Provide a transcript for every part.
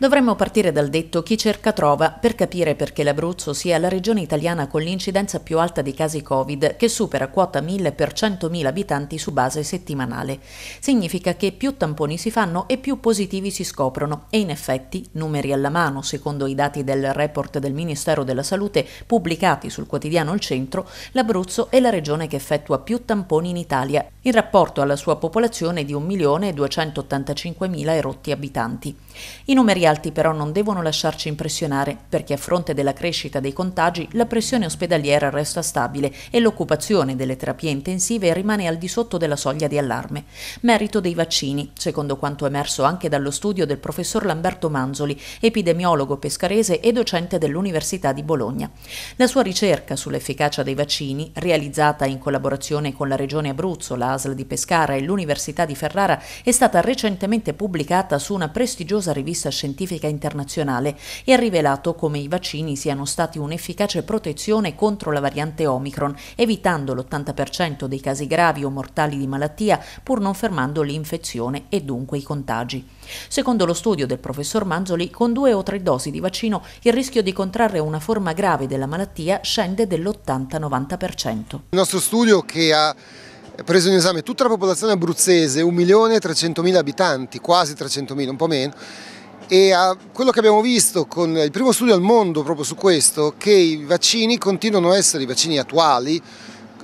Dovremmo partire dal detto chi cerca trova per capire perché l'Abruzzo sia la regione italiana con l'incidenza più alta di casi Covid, che supera quota 1000 per 100.000 abitanti su base settimanale. Significa che più tamponi si fanno e più positivi si scoprono e in effetti, numeri alla mano, secondo i dati del report del Ministero della Salute pubblicati sul quotidiano Il Centro, l'Abruzzo è la regione che effettua più tamponi in Italia, in rapporto alla sua popolazione di 1.285.000 erotti abitanti. I numeri alti però non devono lasciarci impressionare, perché a fronte della crescita dei contagi la pressione ospedaliera resta stabile e l'occupazione delle terapie intensive rimane al di sotto della soglia di allarme. Merito dei vaccini, secondo quanto emerso anche dallo studio del professor Lamberto Manzoli, epidemiologo pescarese e docente dell'Università di Bologna. La sua ricerca sull'efficacia dei vaccini, realizzata in collaborazione con la Regione Abruzzo, la l'ASL di Pescara e l'Università di Ferrara è stata recentemente pubblicata su una prestigiosa rivista scientifica internazionale e ha rivelato come i vaccini siano stati un'efficace protezione contro la variante Omicron, evitando l'80% dei casi gravi o mortali di malattia pur non fermando l'infezione e dunque i contagi. Secondo lo studio del professor Manzoli, con due o tre dosi di vaccino il rischio di contrarre una forma grave della malattia scende dell'80-90%. Il nostro studio che ha preso in esame tutta la popolazione abruzzese, 1.300.000 abitanti, quasi 300.000, un po' meno, e a quello che abbiamo visto con il primo studio al mondo proprio su questo, che i vaccini continuano a essere i vaccini attuali,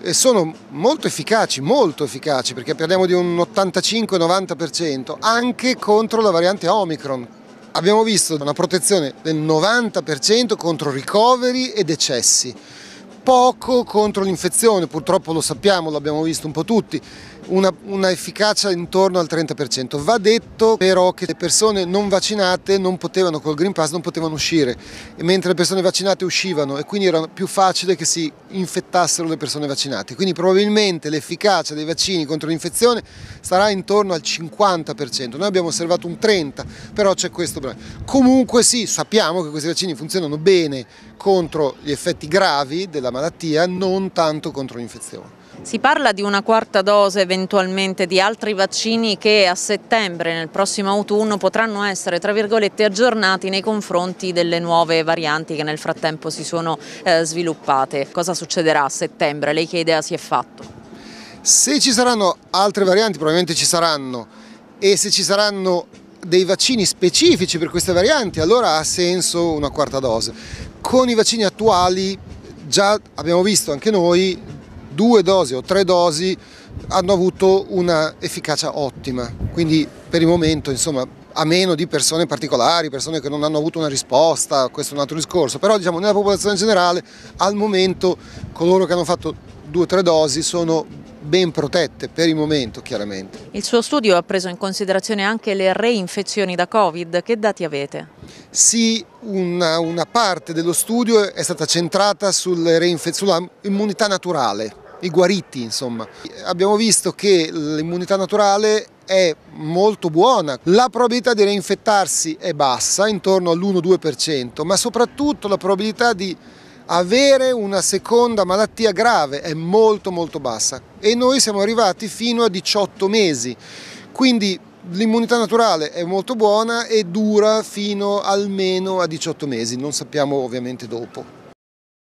e sono molto efficaci, molto efficaci, perché parliamo di un 85-90% anche contro la variante Omicron. Abbiamo visto una protezione del 90% contro ricoveri e decessi poco contro l'infezione, purtroppo lo sappiamo, l'abbiamo visto un po' tutti una, una, efficacia intorno al 30%. Va detto però che le persone non vaccinate non potevano col Green Pass non potevano uscire, mentre le persone vaccinate uscivano e quindi era più facile che si infettassero le persone vaccinate. Quindi probabilmente l'efficacia dei vaccini contro l'infezione sarà intorno al 50%. Noi abbiamo osservato un 30%, però c'è questo problema. Comunque sì, sappiamo che questi vaccini funzionano bene contro gli effetti gravi della malattia, non tanto contro l'infezione. Si parla di una quarta dose eventualmente di altri vaccini che a settembre, nel prossimo autunno, potranno essere tra virgolette aggiornati nei confronti delle nuove varianti che nel frattempo si sono eh, sviluppate. Cosa succederà a settembre? Lei che idea si è fatto? Se ci saranno altre varianti, probabilmente ci saranno, e se ci saranno dei vaccini specifici per queste varianti, allora ha senso una quarta dose. Con i vaccini attuali già abbiamo visto anche noi due dosi o tre dosi hanno avuto una efficacia ottima, quindi per il momento insomma a meno di persone particolari, persone che non hanno avuto una risposta, questo è un altro discorso, però diciamo nella popolazione generale al momento coloro che hanno fatto due o tre dosi sono ben protette per il momento chiaramente. Il suo studio ha preso in considerazione anche le reinfezioni da Covid, che dati avete? Sì, una, una parte dello studio è stata centrata sull'immunità naturale, i guariti insomma. Abbiamo visto che l'immunità naturale è molto buona, la probabilità di reinfettarsi è bassa, intorno all'1-2%, ma soprattutto la probabilità di avere una seconda malattia grave è molto molto bassa e noi siamo arrivati fino a 18 mesi, quindi l'immunità naturale è molto buona e dura fino almeno a 18 mesi, non sappiamo ovviamente dopo.